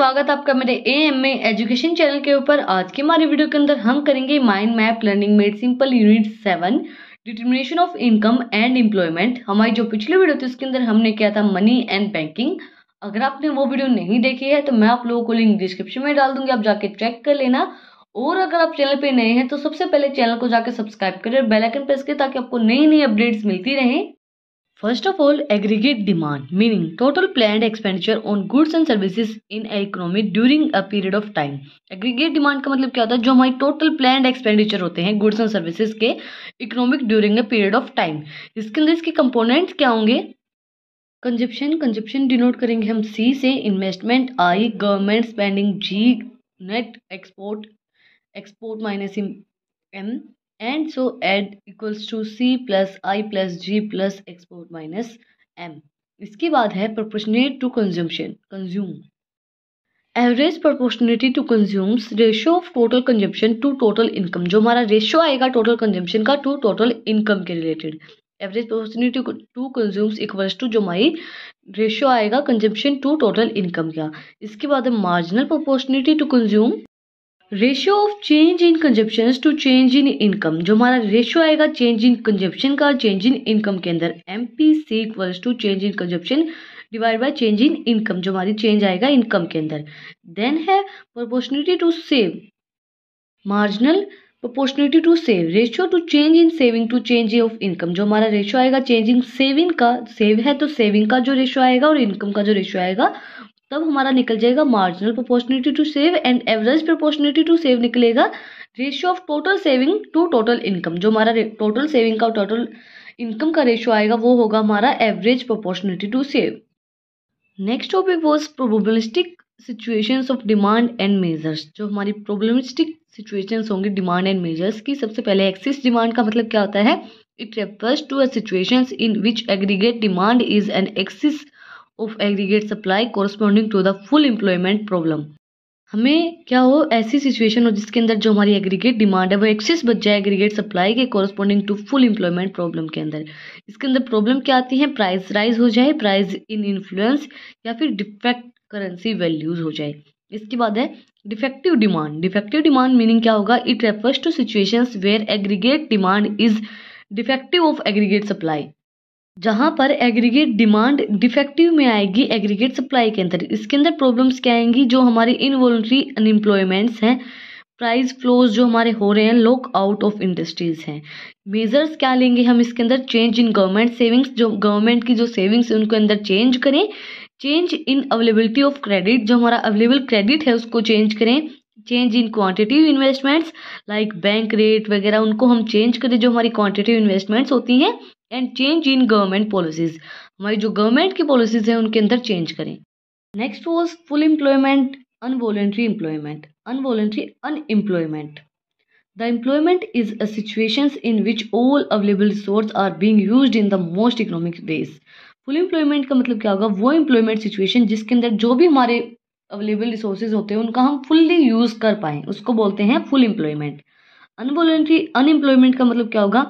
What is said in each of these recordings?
स्वागत आपका मेरे ए एम एजुकेशन चैनल के ऊपर आज की हमारी वीडियो के अंदर हम करेंगे mind map learning made simple unit seven determination of income and employment हमारी जो पिछली वीडियो थी उसके अंदर हमने किया था मनी एंड बैंकिंग अगर आपने वो वीडियो नहीं देखी है तो मैं आप लोगों को लिंक डिस्क्रिप्शन में डाल दूंगी आप जाके चेक कर लेना और अगर आप चैनल पे नए हैं तो सबसे पहले चैनल को जाकर सब्सक्राइब करें और प्रेस करें ताकि आपको नई नई अपडेट्स मिलती रहें first of all aggregate demand meaning total planned expenditure on goods and service in an economy during a period of aggregate demand का मतलब क्या होता है जो हमारी टोटल प्लान एक्सपेंडिचर होते हैं गुड्स एंड सर्विस के economic during a period of time इसके अंदर इसके कंपोनेंट्स क्या होंगे कंजप्शन कंजप्शन डिनोट करेंगे हम सी से investment I government spending G net export export minus इम M and so add equals to c plus i plus g plus export minus m इसके बाद है proportionate to consumption consume average proportionate to consumes ratio of total consumption to total income जो हमारा ratio आएगा total consumption का to total income के related average proportionate to consumes equals to जो हमारी रेशियो आएगा कंजम्पशन टू टोटल इनकम का इसके बाद है marginal proportionate to consume ratio of change in consumption to change in income जो हमारा रेशियो आएगा चेंज इन कंजप्शन का चेंज इन इनकम के अंदर M P C equals to change in consumption divide by change in income जो हमारी change आएगा income के अंदर देन है proportionate to save marginal proportionate to save ratio to change in saving to change of income जो हमारा ratio आएगा change in saving का सेव है तो सेविंग का जो रेशियो आएगा और इनकम का जो रेशियो आएगा तब हमारा निकल जाएगा marginal proportionate to save and average proportionate to save निकलेगा ratio of total saving to total income जो हमारा टोटल सेविंग का टोटल इनकम का रेशियो आएगा वो होगा हमारा average proportionate to save next topic was probabilistic situations of demand and measures जो हमारी प्रॉब्लमिस्टिक सिचुएशंस होंगे डिमांड एंड मेजर्स की सबसे पहले एक्सिस डिमांड का मतलब क्या होता है it refers to a situations in which aggregate demand is an excess of aggregate supply corresponding to the full employment problem हमें क्या हो ऐसी सिचुएशन हो जिसके अंदर जो हमारी एग्रीगेट डिमांड है वो एक्सेस बच जाए एग्रीगेट सप्लाई के corresponding to full employment problem के अंदर इसके अंदर प्रॉब्लम क्या आती है प्राइस राइज हो जाए प्राइस इन इन्फ्लुएंस या फिर डिफेक्ट करेंसी वैल्यूज हो जाए इसके बाद है defective demand defective demand meaning क्या होगा it refers to situations where aggregate demand is defective of aggregate supply जहां पर एग्रीगेट डिमांड डिफेक्टिव में आएगी एग्रीगेट सप्लाई के अंदर इसके अंदर प्रॉब्लम्स क्या आएंगी जो हमारी इनवॉल्ट्री अनएम्प्लॉयमेंट्स हैं प्राइस फ्लोज जो हमारे हो रहे हैं लॉक आउट ऑफ इंडस्ट्रीज़ हैं मेजर्स क्या लेंगे हम इसके अंदर चेंज इन गवर्नमेंट सेविंग्स जो गवर्नमेंट की जो सेविंग्स है उनके अंदर चेंज करें change in availability of credit जो हमारा अवेलेबल क्रेडिट है उसको चेंज करें change in quantitative investments like bank rate वगैरह उनको हम चेंज करें जो हमारी क्वांटिटिव इन्वेस्टमेंट्स होती हैं and change in government policies हमारी जो गवर्नमेंट की पॉलिसीज़ हैं उनके अंदर चेंज करें next was full employment involuntary employment involuntary unemployment the employment is a situation in which all available resource are being use in the most economic way full employment का मतलब क्या होगा वो एम्प्लॉयमेंट सिचुएशन जिसके अंदर जो भी हमारे अवेलेबल रिसोर्सेज होते हैं उनका हम फुल्ली यूज़ कर पाएं उसको बोलते हैं फुल इम्प्लॉयमेंट अनवॉलेंट्री अनएम्प्लॉयमेंट का मतलब क्या होगा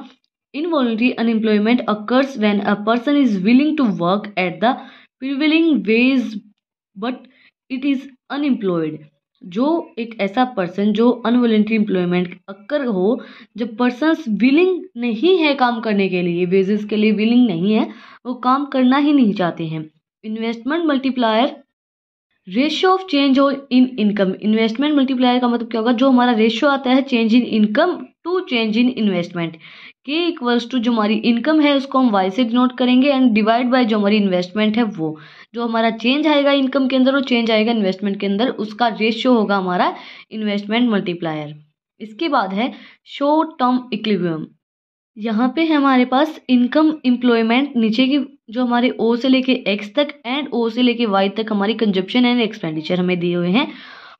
Involuntary unemployment occurs when a person is willing to work at the prevailing wage but it is unemployed जो एक ऐसा पर्सन जो अनवॉलेंट्री एम्प्लॉयमेंट अक्कर हो जब पर्सन विलिंग नहीं है काम करने के लिए वेजेस के लिए विलिंग नहीं है वो काम करना ही नहीं चाहते हैं investment multiplier ratio of change हो इन इनकम इन्वेस्टमेंट मल्टीप्लायर का मतलब क्या होगा जो हमारा रेशियो आता है change in income to change in investment के इक्वल्स टू जो हमारी इनकम है उसको हम वाई से डिनोट करेंगे एंड डिवाइड बाय जो हमारी इन्वेस्टमेंट है वो जो हमारा चेंज आएगा इनकम के अंदर और चेंज आएगा इन्वेस्टमेंट के अंदर उसका रेशियो होगा हमारा इन्वेस्टमेंट मल्टीप्लायर इसके बाद है शॉर्ट टर्म इक्लिबियम यहाँ पे है हमारे पास इनकम इम्प्लॉयमेंट नीचे की जो हमारे ओ से लेके एक्स तक एंड ओ से लेके वाई तक हमारी कंजप्शन एंड एक्सपेंडिचर हमें दिए हुए हैं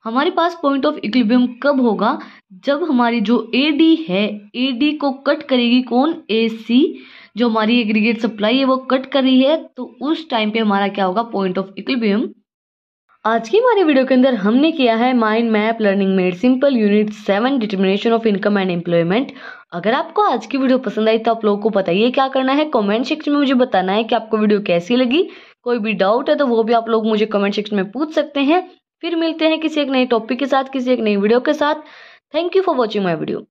हमारे पास पॉइंट ऑफ इक्विबियम कब होगा जब हमारी जो ए डी है ए डी को कट करेगी कौन ए सी जो हमारी एग्रीगेट सप्लाई है वो कट कर रही है तो उस टाइम पे हमारा क्या होगा पॉइंट ऑफ इक्विबियम आज की हमारे वीडियो के अंदर हमने किया है mind map learning made simple unit seven determination of income and employment अगर आपको आज की वीडियो पसंद आई तो आप लोगों को बताइए क्या करना है कमेंट सेक्शन में मुझे बताना है कि आपको वीडियो कैसी लगी कोई भी डाउट है तो वो भी आप लोग मुझे कमेंट सेक्शन में पूछ सकते हैं फिर मिलते हैं किसी एक नए टॉपिक के साथ किसी एक नई वीडियो के साथ thank you for watching my video